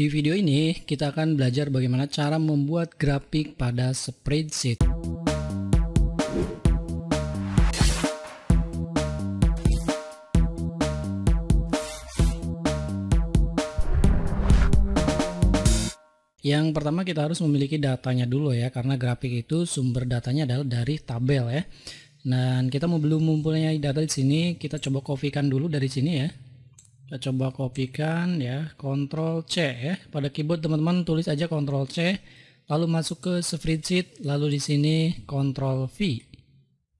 Di video ini, kita akan belajar bagaimana cara membuat grafik pada spreadsheet. Yang pertama kita harus memiliki datanya dulu ya karena grafik itu sumber datanya adalah dari tabel ya. Dan kita mau belum mempunyai data di sini, kita coba kopikan dulu dari sini ya. Kita coba kopikan ya, Ctrl C ya. Pada keyboard teman-teman tulis aja Ctrl C, lalu masuk ke spreadsheet, lalu di sini Ctrl V.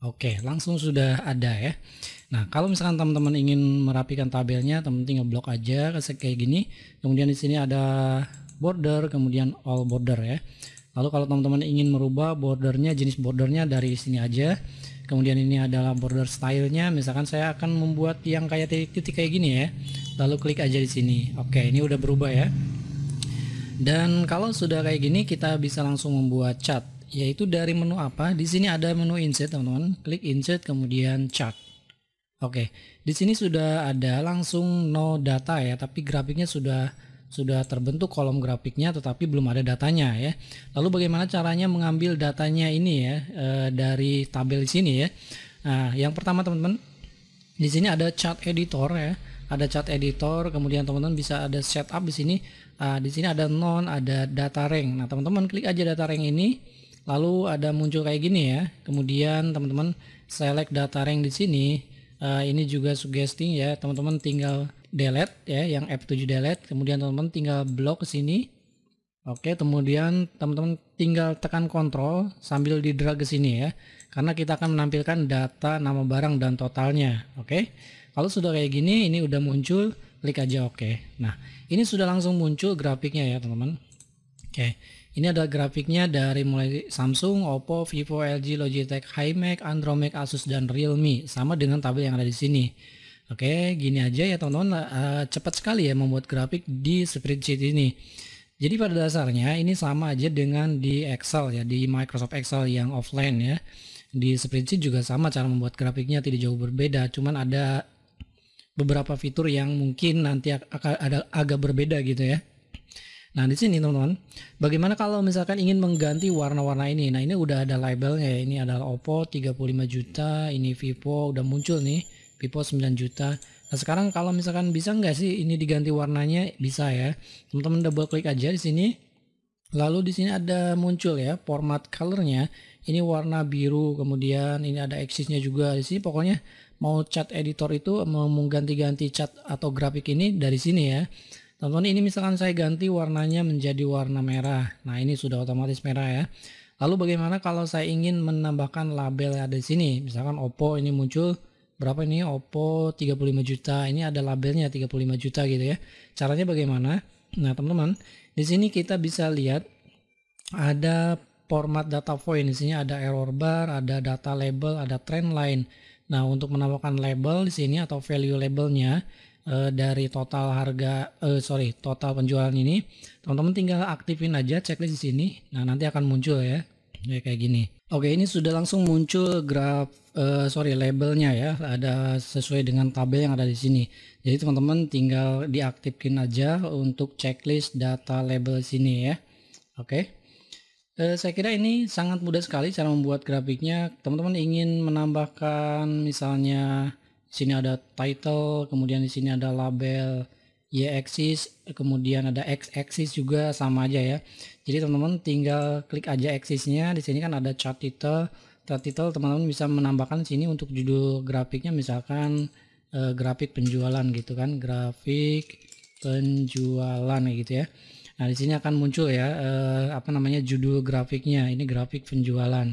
Oke, langsung sudah ada ya. Nah, kalau misalkan teman-teman ingin merapikan tabelnya, teman-teman tinggal blok aja kayak gini. Kemudian di sini ada border, kemudian all border ya. Lalu kalau teman-teman ingin merubah bordernya, jenis bordernya dari sini aja. Kemudian ini adalah border stylenya. Misalkan saya akan membuat yang kayak titik-titik kayak gini ya. Lalu klik aja di sini. Oke, ini udah berubah ya. Dan kalau sudah kayak gini, kita bisa langsung membuat chart. Yaitu dari menu apa? Di sini ada menu insert, teman-teman. Klik insert, kemudian chart. Oke, di sini sudah ada langsung no data ya, tapi grafiknya sudah sudah terbentuk kolom grafiknya tetapi belum ada datanya ya. Lalu bagaimana caranya mengambil datanya ini ya e, dari tabel sini ya. Nah, yang pertama teman-teman di sini ada chart editor ya. Ada chart editor, kemudian teman-teman bisa ada setup di sini. Uh, di sini ada non, ada data rank. Nah, teman-teman klik aja data rank ini lalu ada muncul kayak gini ya. Kemudian teman-teman select data rank di sini. Uh, ini juga suggesting ya, teman-teman tinggal delete ya, yang F7 delete. Kemudian teman-teman tinggal blok ke sini. Oke, kemudian teman-teman tinggal tekan kontrol sambil di drag ke sini ya. Karena kita akan menampilkan data nama barang dan totalnya. Oke. Kalau sudah kayak gini, ini udah muncul, klik aja oke. Nah, ini sudah langsung muncul grafiknya ya, teman-teman. Oke. Ini ada grafiknya dari mulai Samsung, Oppo, Vivo, LG, Logitech, HiMac, Andromac, Asus dan Realme sama dengan tabel yang ada di sini. Oke, gini aja ya teman-teman, uh, cepat sekali ya membuat grafik di spreadsheet ini. Jadi pada dasarnya ini sama aja dengan di Excel ya, di Microsoft Excel yang offline ya. Di spreadsheet juga sama cara membuat grafiknya tidak jauh berbeda, cuman ada beberapa fitur yang mungkin nanti akan ada agak berbeda gitu ya. Nah di sini teman-teman, bagaimana kalau misalkan ingin mengganti warna-warna ini? Nah ini udah ada labelnya ya. ini adalah Oppo 35 juta, ini Vivo udah muncul nih Vivo 9 juta. Nah sekarang kalau misalkan bisa nggak sih ini diganti warnanya bisa ya. Teman-teman double klik aja di sini. Lalu di sini ada muncul ya format colornya. Ini warna biru, kemudian ini ada axisnya juga di sini. Pokoknya mau cat editor itu mau ganti-ganti cat atau grafik ini dari sini ya. Teman-teman ini misalkan saya ganti warnanya menjadi warna merah. Nah ini sudah otomatis merah ya. Lalu bagaimana kalau saya ingin menambahkan label ada di sini. Misalkan Oppo ini muncul berapa ini Oppo 35 juta ini ada labelnya 35 juta gitu ya caranya bagaimana nah teman-teman di sini kita bisa lihat ada format data point di sini ada error bar ada data label ada trend line nah untuk menambahkan label di sini atau value labelnya eh, dari total harga eh, sorry total penjualan ini teman-teman tinggal aktifin aja checklist di sini nah nanti akan muncul ya ya kayak gini. Oke, ini sudah langsung muncul graf uh, sorry labelnya ya, ada sesuai dengan tabel yang ada di sini. Jadi teman-teman tinggal diaktifkan aja untuk checklist data label sini ya. Oke. Uh, saya kira ini sangat mudah sekali cara membuat grafiknya. Teman-teman ingin menambahkan misalnya sini ada title, kemudian di sini ada label y axis kemudian ada x axis juga sama aja ya jadi teman-teman tinggal klik aja axisnya di sini kan ada chart title chart title teman-teman bisa menambahkan sini untuk judul grafiknya misalkan eh, grafik penjualan gitu kan grafik penjualan gitu ya nah di sini akan muncul ya eh, apa namanya judul grafiknya ini grafik penjualan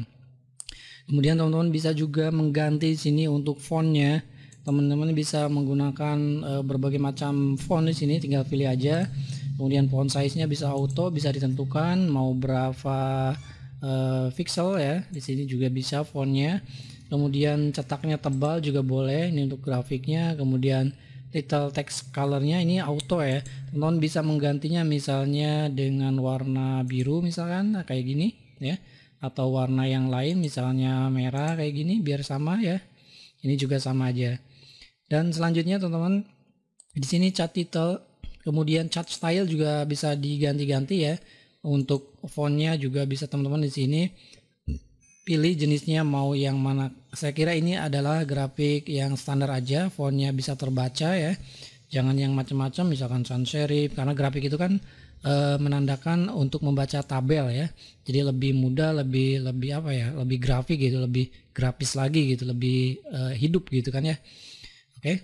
kemudian teman-teman bisa juga mengganti sini untuk fontnya teman-teman bisa menggunakan e, berbagai macam font di sini tinggal pilih aja kemudian font size-nya bisa auto bisa ditentukan mau berapa e, pixel ya di sini juga bisa fontnya kemudian cetaknya tebal juga boleh ini untuk grafiknya kemudian little text color-nya ini auto ya teman bisa menggantinya misalnya dengan warna biru misalkan kayak gini ya atau warna yang lain misalnya merah kayak gini biar sama ya ini juga sama aja dan selanjutnya teman-teman di sini chat title, kemudian chat style juga bisa diganti-ganti ya. Untuk fontnya juga bisa teman-teman di sini pilih jenisnya mau yang mana. Saya kira ini adalah grafik yang standar aja, fontnya bisa terbaca ya. Jangan yang macam-macam misalkan sans serif karena grafik itu kan e, menandakan untuk membaca tabel ya. Jadi lebih mudah, lebih lebih apa ya, lebih grafik gitu, lebih grafis lagi gitu, lebih e, hidup gitu kan ya. Oke. Okay.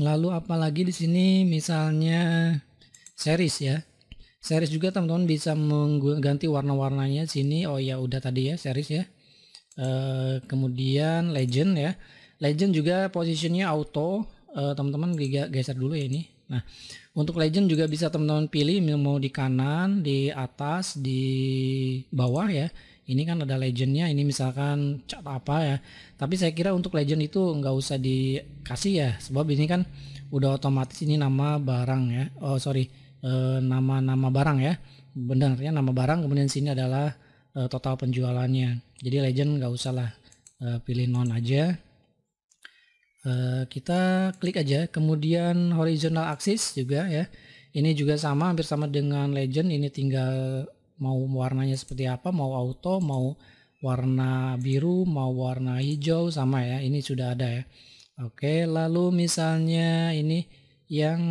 Lalu apalagi di sini misalnya series ya. Series juga teman-teman bisa mengganti warna-warnanya sini. Oh ya udah tadi ya series ya. E, kemudian legend ya. Legend juga posisinya auto. Eh, teman-teman giga geser dulu ya ini. Nah, untuk legend juga bisa teman-teman pilih mau di kanan, di atas, di bawah ya ini kan ada legendnya ini misalkan cat apa ya tapi saya kira untuk legend itu nggak usah dikasih ya sebab ini kan udah otomatis ini nama barang ya oh sorry eh, nama-nama e, barang ya ya nama barang kemudian sini adalah e, total penjualannya jadi legend nggak usah lah e, pilih non aja kita klik aja kemudian horizontal axis juga ya ini juga sama hampir sama dengan legend ini tinggal mau warnanya seperti apa mau auto mau warna biru mau warna hijau sama ya ini sudah ada ya Oke lalu misalnya ini yang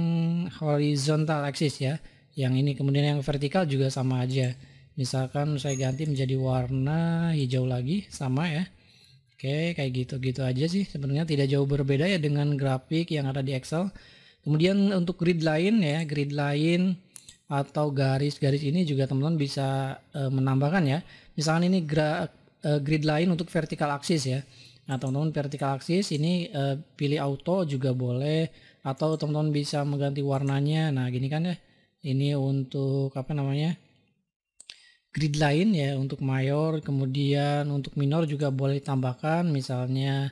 horizontal axis ya yang ini kemudian yang vertikal juga sama aja misalkan saya ganti menjadi warna hijau lagi sama ya Oke, kayak gitu-gitu aja sih. Sebenarnya tidak jauh berbeda ya dengan grafik yang ada di Excel. Kemudian untuk grid lain ya, grid lain atau garis-garis ini juga teman-teman bisa e, menambahkan ya. Misalkan ini gra, e, grid lain untuk vertikal axis ya. Nah teman-teman vertikal axis ini e, pilih auto juga boleh atau teman-teman bisa mengganti warnanya. Nah gini kan ya. Ini untuk apa namanya? grid lain ya untuk mayor kemudian untuk minor juga boleh tambahkan misalnya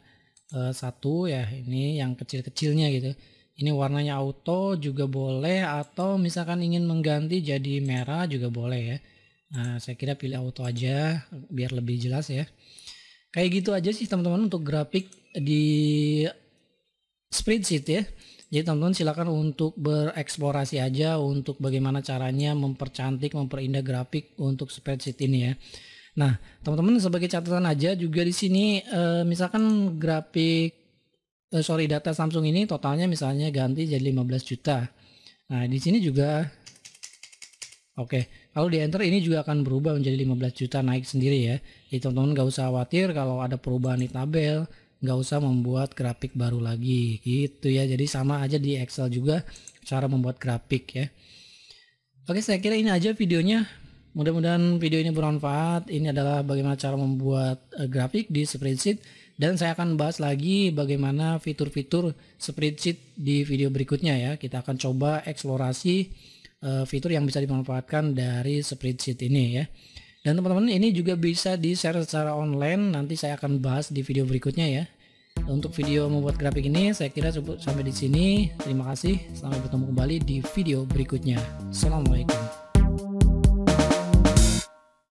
e, satu ya ini yang kecil-kecilnya gitu ini warnanya auto juga boleh atau misalkan ingin mengganti jadi merah juga boleh ya nah saya kira pilih auto aja biar lebih jelas ya kayak gitu aja sih teman-teman untuk grafik di spreadsheet ya jadi teman-teman silakan untuk bereksplorasi aja untuk bagaimana caranya mempercantik memperindah grafik untuk spreadsheet ini ya nah teman-teman sebagai catatan aja juga di sini eh, misalkan grafik eh, sorry data Samsung ini totalnya misalnya ganti jadi 15 juta. Nah, di sini juga oke. Okay. Kalau di enter ini juga akan berubah menjadi 15 juta naik sendiri ya. Jadi teman-teman nggak usah khawatir kalau ada perubahan di tabel, nggak usah membuat grafik baru lagi gitu ya. Jadi sama aja di Excel juga cara membuat grafik ya. Oke, saya kira ini aja videonya. Mudah-mudahan video ini bermanfaat. Ini adalah bagaimana cara membuat eh, grafik di spreadsheet. Dan saya akan bahas lagi bagaimana fitur-fitur spreadsheet di video berikutnya ya. Kita akan coba eksplorasi eh, fitur yang bisa dimanfaatkan dari spreadsheet ini ya. Dan teman-teman ini juga bisa di-share secara online, nanti saya akan bahas di video berikutnya ya. Untuk video membuat grafik ini saya kira cukup sampai di sini. Terima kasih, sampai bertemu kembali di video berikutnya. Assalamualaikum.